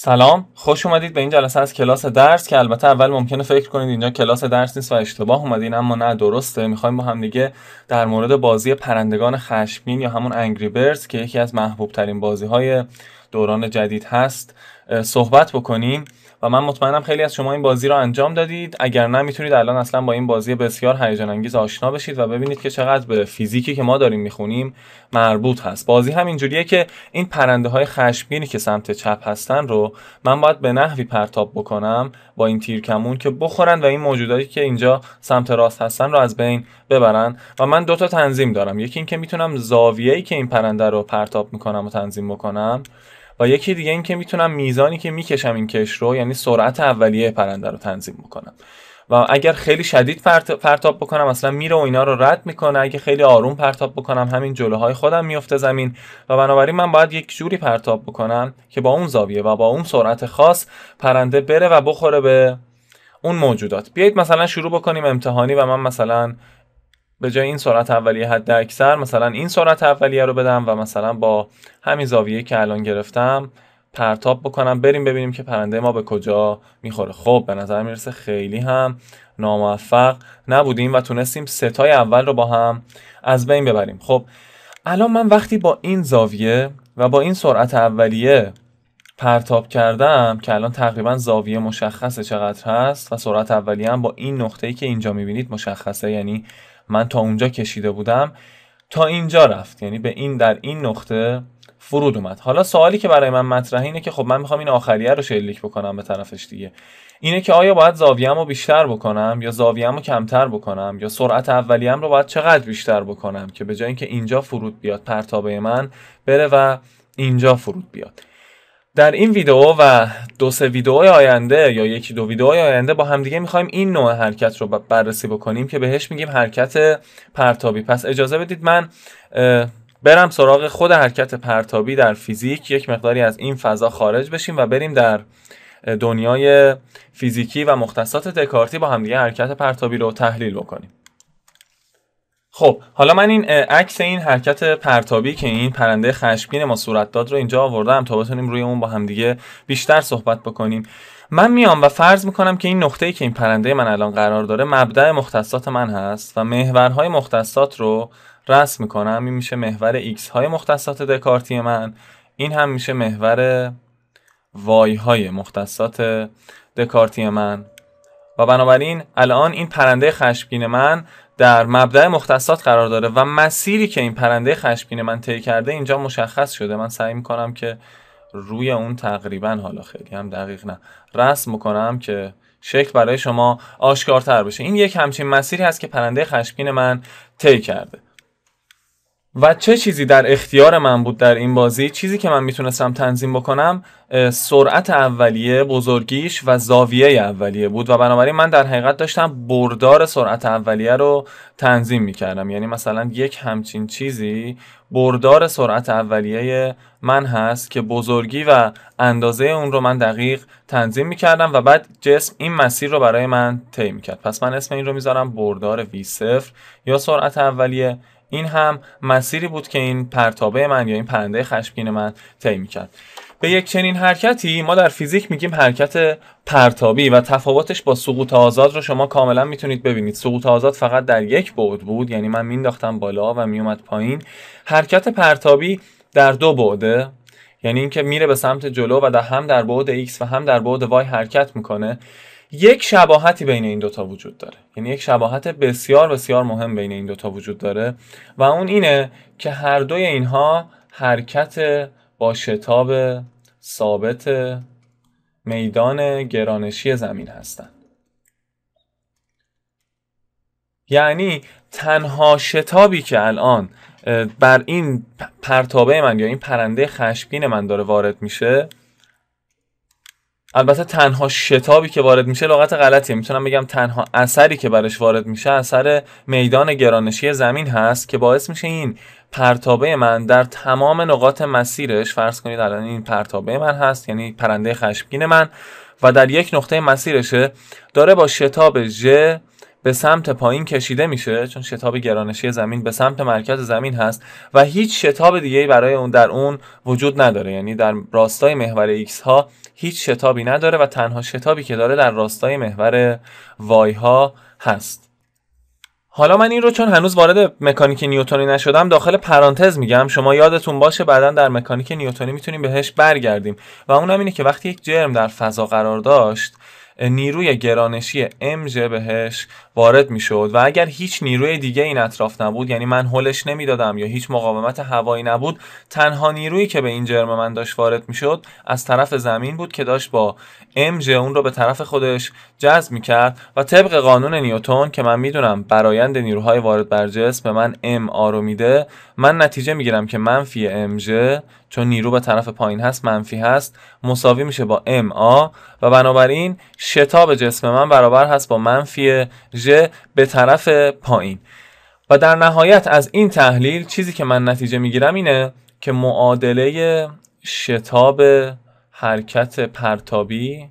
سلام خوش اومدید به این جلسه از کلاس درس که البته اول ممکنه فکر کنید اینجا کلاس درس نیست و اشتباه اومدین اما نه درسته میخوایم با هم دیگه در مورد بازی پرندگان خشمگین یا همون انگری برز که یکی از محبوب ترین بازی های دوران جدید هست صحبت بکنیم و من مطمئنم خیلی از شما این بازی رو انجام دادید اگر نه میتونید الان اصلا با این بازی بسیار هیجان انگیز آشنا بشید و ببینید که چقدر به فیزیکی که ما داریم میخونیم مربوط هست بازی هم اینجوریه که این پرنده های خشمگینی که سمت چپ هستن رو من باید به نحوی پرتاب بکنم با این تیرکمون که بخورن و این موجوداتی که اینجا سمت راست هستن رو از بین ببرن و من دوتا تنظیم دارم یکی اینکه میتونم زاویه‌ای که این پرنده رو پرتاب میکنم و تنظیم بکنم و یکی دیگه این که میتونم میزانی که میکشم این کش رو یعنی سرعت اولیه پرنده رو تنظیم بکنم و اگر خیلی شدید پرتاب بکنم اصلا میره و اینا رو رد میکنه اگه خیلی آروم پرتاب بکنم همین جلوهای خودم میفته زمین و بنابراین من باید یک جوری پرتاب بکنم که با اون زاویه و با اون سرعت خاص پرنده بره و بخوره به اون موجودات بیایید مثلا شروع بکنیم امتحانی و من مثلا به جای این سرعت اولیه حد اکثر مثلا این سرعت اولیه رو بدم و مثلا با همین زاویه که الان گرفتم پرتاب بکنم بریم ببینیم که پرنده ما به کجا میخوره خب به نظر میرسه خیلی هم ناموفق نبودیم و تونستیم ستای اول رو با هم از بین ببریم خب الان من وقتی با این زاویه و با این سرعت اولیه پرتاب کردم که الان تقریبا زاویه مشخصه چقدر هست و سرعت اولیه هم با این نقطه‌ای که اینجا میبینید مشخصه یعنی من تا اونجا کشیده بودم تا اینجا رفت یعنی به این در این نقطه فرود اومد حالا سوالی که برای من مطرحه اینه که خب من میخوام این آخریه رو شلیک بکنم به طرفش دیگه اینه که آیا باید زاویه‌مو بیشتر بکنم یا زاویه‌مو کمتر بکنم یا سرعت اولیه‌ام رو باید چقدر بیشتر بکنم که به جای اینکه اینجا فرود بیاد پرتابه من بره و اینجا فرود بیاد در این ویدیو و دو سه ویدیو آینده یا یکی دو ویدیو آینده با همدیگه میخوایم این نوع حرکت رو بررسی بکنیم که بهش میگیم حرکت پرتابی پس اجازه بدید من برم سراغ خود حرکت پرتابی در فیزیک یک مقداری از این فضا خارج بشیم و بریم در دنیای فیزیکی و مختصات دکارتی با همدیگه حرکت پرتابی رو تحلیل بکنیم خب حالا من این عکس این حرکت پرتابی که این پرنده خشمگین ما صورت داد رو اینجا آوردم تا بتونیم روی اون با همدیگه بیشتر صحبت بکنیم من میام و فرض میکنم که این ای که این پرنده من الان قرار داره مبدع مختصات من هست و محورهای مختصات رو رسم میکنم این میشه محور ایکس های مختصات دکارتی من این هم میشه محور وای های مختصات دکارتی من و بنابراین الان این پرنده خشمگین من در مبدع مختصات قرار داره و مسیری که این پرنده خشبین من طی کرده اینجا مشخص شده من سعی میکنم که روی اون تقریبا حالا خیلی هم دقیق نه رسم میکنم که شکل برای شما آشکارتر بشه این یک همچین مسیری هست که پرنده خشمگین من طی کرده و چه چیزی در اختیار من بود در این بازی چیزی که من میتونستم تنظیم بکنم سرعت اولیه بزرگیش و زاویه اولیه بود و بنابراین من در حقیقت داشتم بردار سرعت اولیه رو تنظیم میکردم یعنی مثلا یک همچین چیزی بردار سرعت اولیه من هست که بزرگی و اندازه اون رو من دقیق تنظیم میکردم و بعد جسم این مسیر رو برای من طی میکرد پس من اسم این رو میذارم بردار وی صفر یا سرعت اولیه این هم مسیری بود که این پرتابه من یا این پرنده خشمگین من طی کرد به یک چنین حرکتی ما در فیزیک میگیم حرکت پرتابی و تفاوتش با سقوط آزاد رو شما کاملا میتونید ببینید سقوط آزاد فقط در یک بعد بود یعنی من مینداختم بالا و میومد پایین حرکت پرتابی در دو بعده یعنی اینکه میره به سمت جلو و در هم در بعد x و هم در بعد y حرکت میکنه یک شباهتی بین این دوتا وجود داره یعنی یک شباهت بسیار بسیار مهم بین این دوتا وجود داره و اون اینه که هر دوی اینها حرکت با شتاب ثابت میدان گرانشی زمین هستند یعنی تنها شتابی که الان بر این پرتابه من یا این پرنده خشبین من داره وارد میشه البته تنها شتابی که وارد میشه لغت غلطیه میتونم بگم تنها اثری که برش وارد میشه اثر میدان گرانشی زمین هست که باعث میشه این پرتابه من در تمام نقاط مسیرش فرض کنید الان این پرتابه من هست یعنی پرنده خشمگین من و در یک نقطه مسیرشه داره با شتاب ژ به سمت پایین کشیده میشه چون شتاب گرانشی زمین به سمت مرکز زمین هست و هیچ شتاب دیگه برای اون در اون وجود نداره یعنی در راستای محور X ها هیچ شتابی نداره و تنها شتابی که داره در راستای محور Y ها هست حالا من این رو چون هنوز وارد مکانیک نیوتونی نشدم داخل پرانتز میگم شما یادتون باشه بعدا در مکانیک نیوتونی میتونیم بهش برگردیم و اونم اینه که وقتی یک جرم در فضا قرار داشت نیروی گرانشی امژ بهش وارد میشد و اگر هیچ نیروی دیگه این اطراف نبود یعنی من هلش نمیدادم یا هیچ مقاومت هوایی نبود تنها نیرویی که به این جرم من داشت وارد میشد از طرف زمین بود که داشت با ج اون رو به طرف خودش جذب میکرد و طبق قانون نیوتون که من میدونم برایند نیروهای وارد بر جسم به من ام رو میده من نتیجه میگیرم که منفی ج چون نیرو به طرف پایین هست منفی هست مساوی میشه با ام آ و بنابراین شتاب جسم من برابر هست با منفی ج به طرف پایین و در نهایت از این تحلیل چیزی که من نتیجه میگیرم اینه که معادله شتاب حرکت پرتابی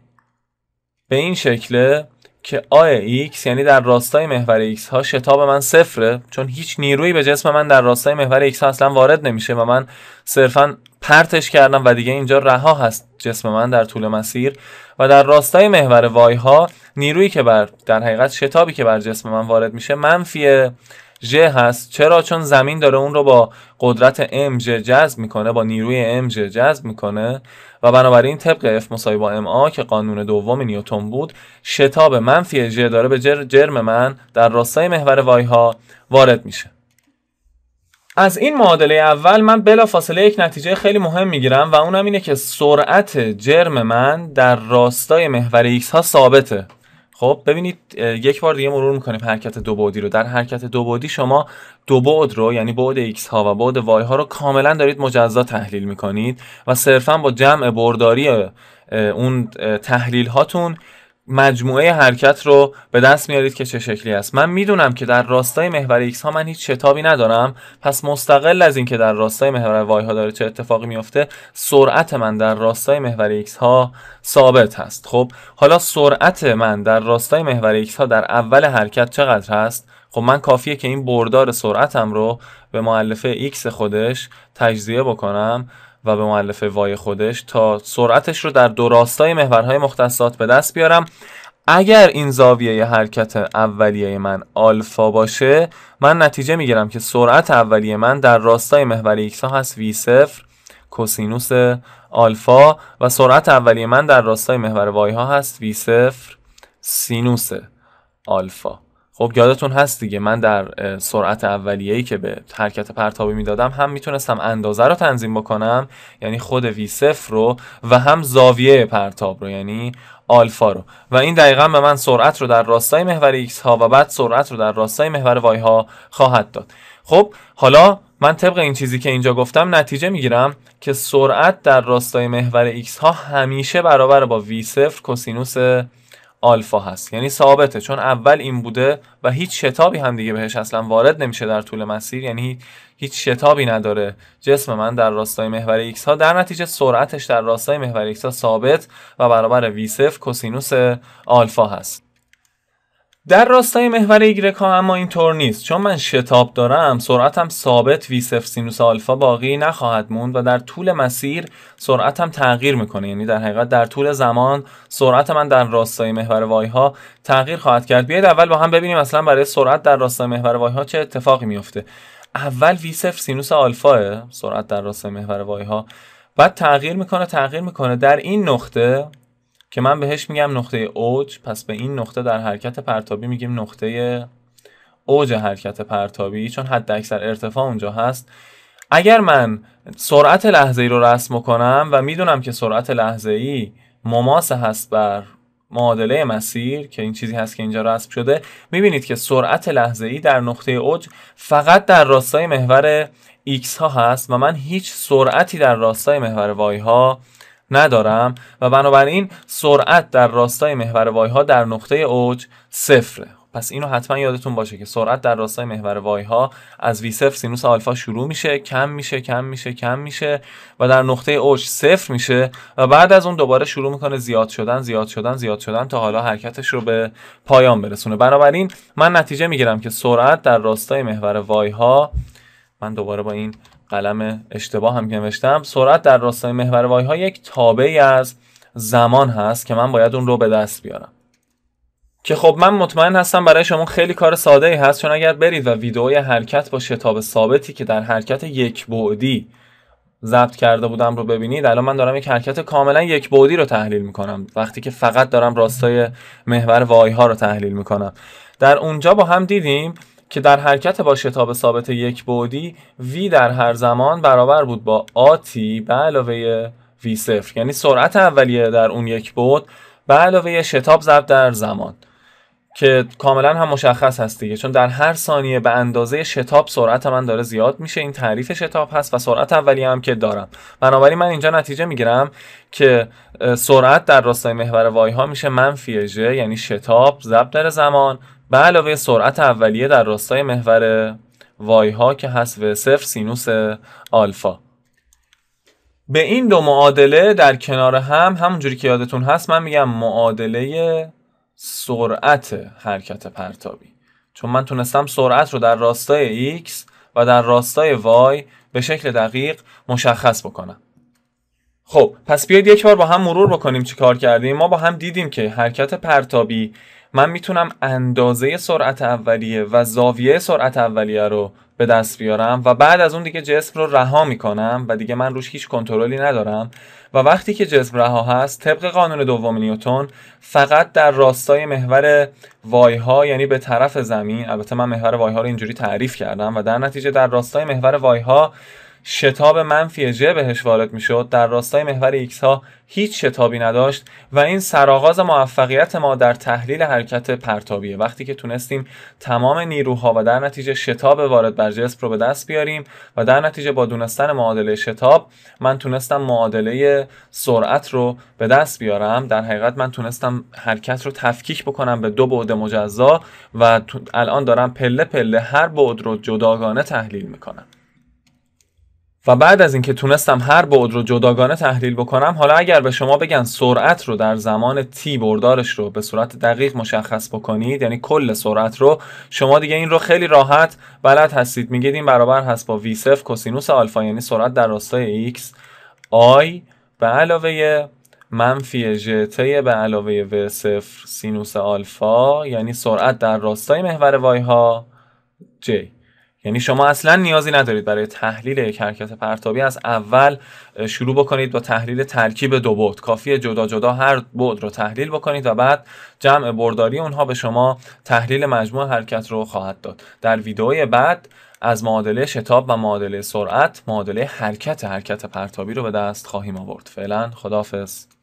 به این شکله که آ ایکس یعنی در راستای محور ایکس ها شتاب من صفره چون هیچ نیرویی به جسم من در راستای محور ایکس ها اصلا وارد نمیشه و من صرفا پرتش کردم و دیگه اینجا رها هست جسم من در طول مسیر و در راستای محور وای ها نیرویی که بر در حقیقت شتابی که بر جسم من وارد میشه منفی ژ هست چرا چون زمین داره اون رو با قدرت ام ج جذب میکنه با نیروی ام ج جذب میکنه و بنابراین طبق اف مساوی با ام که قانون دوم نیوتن بود شتاب منفی ژ داره به جرم من در راستای محور وای ها وارد میشه از این معادله اول من بلا فاصله یک نتیجه خیلی مهم میگیرم و اونم اینه که سرعت جرم من در راستای محور x ها ثابته خب ببینید یک بار دیگه مرور میکنیم حرکت دو بعدی رو در حرکت دو بعدی شما دو بعد رو یعنی بعد x ها و بعد y ها رو کاملا دارید مجزا تحلیل میکنید و صرفا با جمع برداری اون تحلیل هاتون مجموعه حرکت رو به دست میارید که چه شکلی است من میدونم که در راستای محور ایکس ها من هیچ شتابی ندارم پس مستقل از اینکه در راستای محور وای ها داره چه اتفاقی میفته سرعت من در راستای محور ایکس ها ثابت هست خب حالا سرعت من در راستای محور ایکس ها در اول حرکت چقدر هست خب من کافیه که این بردار سرعتم رو به معلفه ایکس خودش تجزیه بکنم و به معلفه وای خودش تا سرعتش رو در دو راستای محورهای مختصات به دست بیارم اگر این زاویه حرکت اولیه من آلفا باشه من نتیجه میگیرم که سرعت اولیه من در راستای محور ایکس ها هست وی صفر کوسینوس آلفا و سرعت اولیه من در راستای محور وای ها هست وی صفر سینوس آلفا خب یادتون هست دیگه من در سرعت اولیه‌ای که به حرکت پرتابی میدادم هم میتونستم اندازه رو تنظیم بکنم یعنی خود وی صفر رو و هم زاویه پرتاب رو یعنی آلفا رو و این دقیقا به من سرعت رو در راستای محور ایکس ها و بعد سرعت رو در راستای محور وای ها خواهد داد خب حالا من طبق این چیزی که اینجا گفتم نتیجه میگیرم که سرعت در راستای محور ایکس ها همیشه برابر با وی صفر کسینوس آلفا هست یعنی ثابته چون اول این بوده و هیچ شتابی هم دیگه بهش اصلا وارد نمیشه در طول مسیر یعنی هیچ شتابی نداره جسم من در راستای محور ایکس ها در نتیجه سرعتش در راستای محور ایکس ها ثابت و برابر وی صفر کسینوس آلفا هست در راستای محور ایگرک ها اما اینطور نیست چون من شتاب دارم سرعتم ثابت وی سف سینوس آلفا باقی نخواهد موند و در طول مسیر سرعتم تغییر میکنه یعنی در حقیقت در طول زمان سرعت من در راستای محور وای ها تغییر خواهد کرد بیاید اول با هم ببینیم اصلا برای سرعت در راستای محور وای ها چه اتفاقی میفته اول وی سف سینوس آلفا سرعت در راستای محور وای ها بعد تغییر میکنه تغییر میکنه در این نقطه که من بهش میگم نقطه اوج پس به این نقطه در حرکت پرتابی میگیم نقطه اوج حرکت پرتابی چون حد اکثر ارتفاع اونجا هست اگر من سرعت لحظه ای رو رسم کنم و میدونم که سرعت لحظه ای مماس هست بر معادله مسیر که این چیزی هست که اینجا رسم شده میبینید که سرعت لحظه ای در نقطه اوج فقط در راستای محور ایکس ها هست و من هیچ سرعتی در راستای محور وای ها ندارم و بنابراین سرعت در راستای محور وای ها در نقطه اوج صفره پس اینو حتما یادتون باشه که سرعت در راستای محور وای ها از وی صفر سینوس آلفا شروع میشه کم میشه کم میشه کم میشه و در نقطه اوج صفر میشه و بعد از اون دوباره شروع میکنه زیاد شدن زیاد شدن زیاد شدن تا حالا حرکتش رو به پایان برسونه بنابراین من نتیجه میگیرم که سرعت در راستای محور وای ها من دوباره با این قلم اشتباه هم که سرعت در راستای محور وای ها یک تابعی از زمان هست که من باید اون رو به دست بیارم که خب من مطمئن هستم برای شما خیلی کار ساده ای هست چون اگر برید و ویدئوی حرکت با شتاب ثابتی که در حرکت یک بعدی ضبط کرده بودم رو ببینید الان من دارم یک حرکت کاملا یک بعدی رو تحلیل میکنم وقتی که فقط دارم راستای محور وای ها رو تحلیل میکنم در اونجا با هم دیدیم که در حرکت با شتاب ثابت یک بعدی v در هر زمان برابر بود با آتی به علاوه v صفر یعنی سرعت اولیه در اون یک بعد به علاوه شتاب ضرب در زمان که کاملا هم مشخص هست دیگه چون در هر ثانیه به اندازه شتاب سرعت من داره زیاد میشه این تعریف شتاب هست و سرعت اولیه هم که دارم بنابراین من اینجا نتیجه میگیرم که سرعت در راستای محور وای ها میشه منفی ژ یعنی شتاب ضرب در زمان به علاوه سرعت اولیه در راستای محور وای ها که هست و صفر سینوس آلفا به این دو معادله در کنار هم همونجوری که یادتون هست من میگم معادله سرعت حرکت پرتابی چون من تونستم سرعت رو در راستای x و در راستای وای به شکل دقیق مشخص بکنم خب پس بیاید یک بار با هم مرور بکنیم چی کار کردیم ما با هم دیدیم که حرکت پرتابی من میتونم اندازه سرعت اولیه و زاویه سرعت اولیه رو به دست بیارم و بعد از اون دیگه جسم رو رها میکنم و دیگه من روش هیچ کنترلی ندارم و وقتی که جسم رها هست طبق قانون دوم نیوتن فقط در راستای محور وایها یعنی به طرف زمین البته من محور وایها رو اینجوری تعریف کردم و در نتیجه در راستای محور وایها شتاب منفی ج بهش وارد میشد در راستای محور ایکس ها هیچ شتابی نداشت و این سرآغاز موفقیت ما در تحلیل حرکت پرتابیه وقتی که تونستیم تمام نیروها و در نتیجه شتاب وارد بر جسم رو به دست بیاریم و در نتیجه با دونستن معادله شتاب من تونستم معادله سرعت رو به دست بیارم در حقیقت من تونستم حرکت رو تفکیک بکنم به دو بعد مجزا و الان دارم پله پله هر بعد رو جداگانه تحلیل میکنم و بعد از اینکه تونستم هر بعد رو جداگانه تحلیل بکنم حالا اگر به شما بگن سرعت رو در زمان تی بردارش رو به صورت دقیق مشخص بکنید یعنی کل سرعت رو شما دیگه این رو خیلی راحت بلد هستید میگید این برابر هست با وی سف کوسینوس آلفا یعنی سرعت در راستای x آی به علاوه منفی جته به علاوه و صفر سینوس آلفا یعنی سرعت در راستای محور وای ها جی یعنی شما اصلا نیازی ندارید برای تحلیل یک حرکت پرتابی از اول شروع بکنید با تحلیل ترکیب دو بود کافی جدا جدا هر بود رو تحلیل بکنید و بعد جمع برداری اونها به شما تحلیل مجموع حرکت رو خواهد داد در ویدئوی بعد از معادله شتاب و معادله سرعت معادله حرکت حرکت پرتابی رو به دست خواهیم آورد فعلا خدافظ